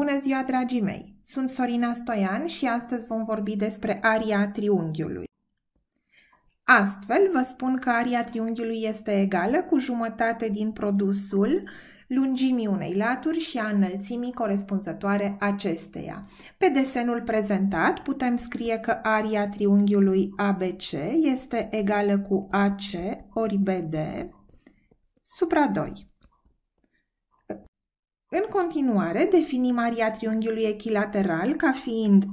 Bună ziua, dragii mei! Sunt Sorina Stoian și astăzi vom vorbi despre aria triunghiului. Astfel, vă spun că aria triunghiului este egală cu jumătate din produsul lungimii unei laturi și a înălțimii corespunzătoare acesteia. Pe desenul prezentat putem scrie că aria triunghiului ABC este egală cu AC ori BD supra 2. În continuare, definim aria triunghiului echilateral ca fiind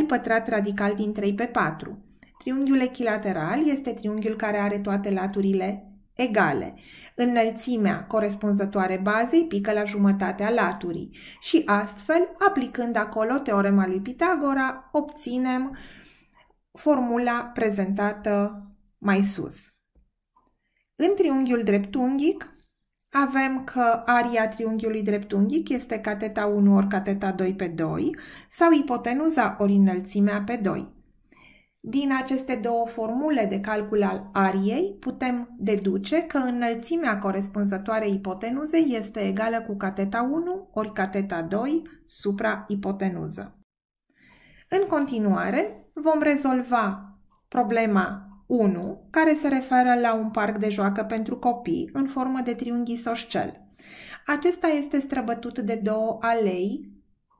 L pătrat radical din 3 pe 4. Triunghiul echilateral este triunghiul care are toate laturile egale. Înălțimea corespunzătoare bazei pică la jumătatea laturii și astfel, aplicând acolo teorema lui Pitagora, obținem formula prezentată mai sus. În triunghiul dreptunghic, avem că aria triunghiului dreptunghic este cateta 1 ori cateta 2 pe 2 sau ipotenuza ori înălțimea pe 2. Din aceste două formule de calcul al ariei putem deduce că înălțimea corespunzătoare ipotenuzei este egală cu cateta 1 ori cateta 2 supra ipotenuză. În continuare, vom rezolva problema 1, care se referă la un parc de joacă pentru copii în formă de triunghi soșcel. Acesta este străbătut de două alei,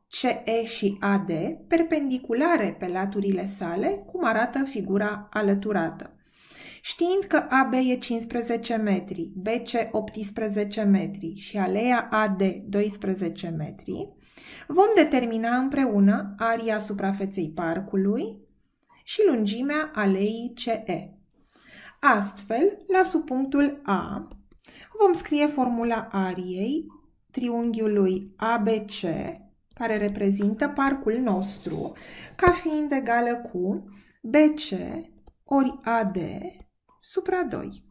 CE și AD, perpendiculare pe laturile sale, cum arată figura alăturată. Știind că AB e 15 metri, BC 18 metri și aleea AD 12 metri, vom determina împreună aria suprafeței parcului, și lungimea aleii CE. Astfel, la subpunctul A, vom scrie formula ariei triunghiului ABC, care reprezintă parcul nostru, ca fiind egală cu BC ori AD supra 2.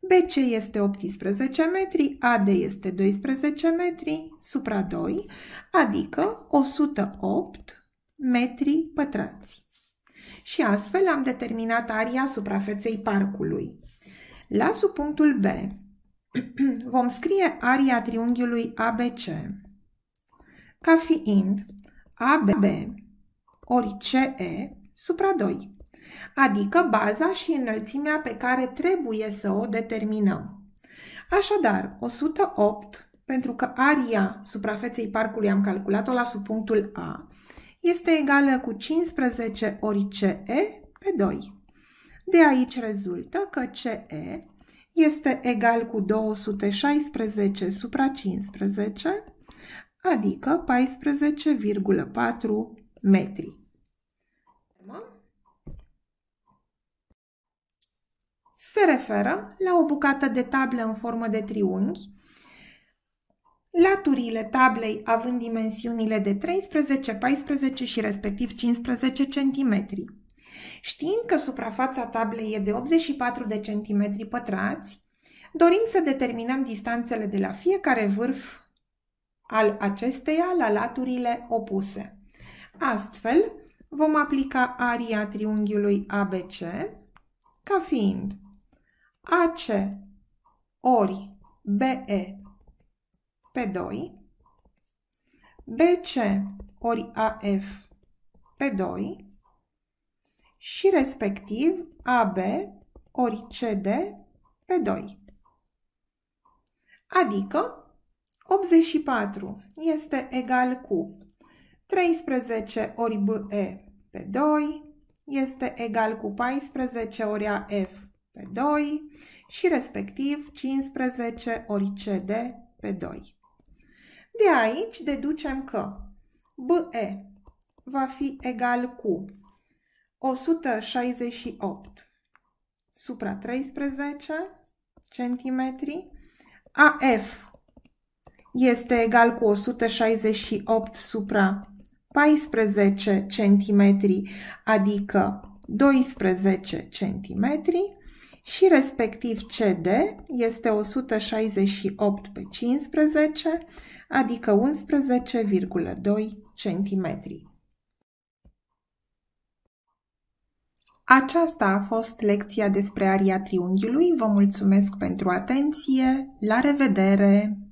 BC este 18 metri, AD este 12 metri supra 2, adică 108 metri pătrați și astfel am determinat aria suprafeței parcului. La subpunctul B vom scrie aria triunghiului ABC ca fiind AB ori CE supra 2, adică baza și înălțimea pe care trebuie să o determinăm. Așadar, 108, pentru că aria suprafeței parcului am calculat-o la subpunctul A, este egală cu 15 ori CE pe 2. De aici rezultă că CE este egal cu 216 supra 15, adică 14,4 metri. Se referă la o bucată de tablă în formă de triunghi laturile tablei având dimensiunile de 13, 14 și respectiv 15 cm. Știind că suprafața tablei e de 84 de cm pătrați, dorim să determinăm distanțele de la fiecare vârf al acesteia la laturile opuse. Astfel, vom aplica aria triunghiului ABC ca fiind AC ori BE p 2, BC ori AF p 2 și respectiv AB ori CD p 2. Adică 84 este egal cu 13 ori BE pe 2 este egal cu 14 ori AF pe 2 și respectiv 15 ori CD pe 2. De aici deducem că BE va fi egal cu 168 supra 13 cm, AF este egal cu 168 supra 14 cm, adică 12 cm și respectiv CD este 168 pe 15 adică 11,2 cm. Aceasta a fost lecția despre aria triunghiului. Vă mulțumesc pentru atenție. La revedere!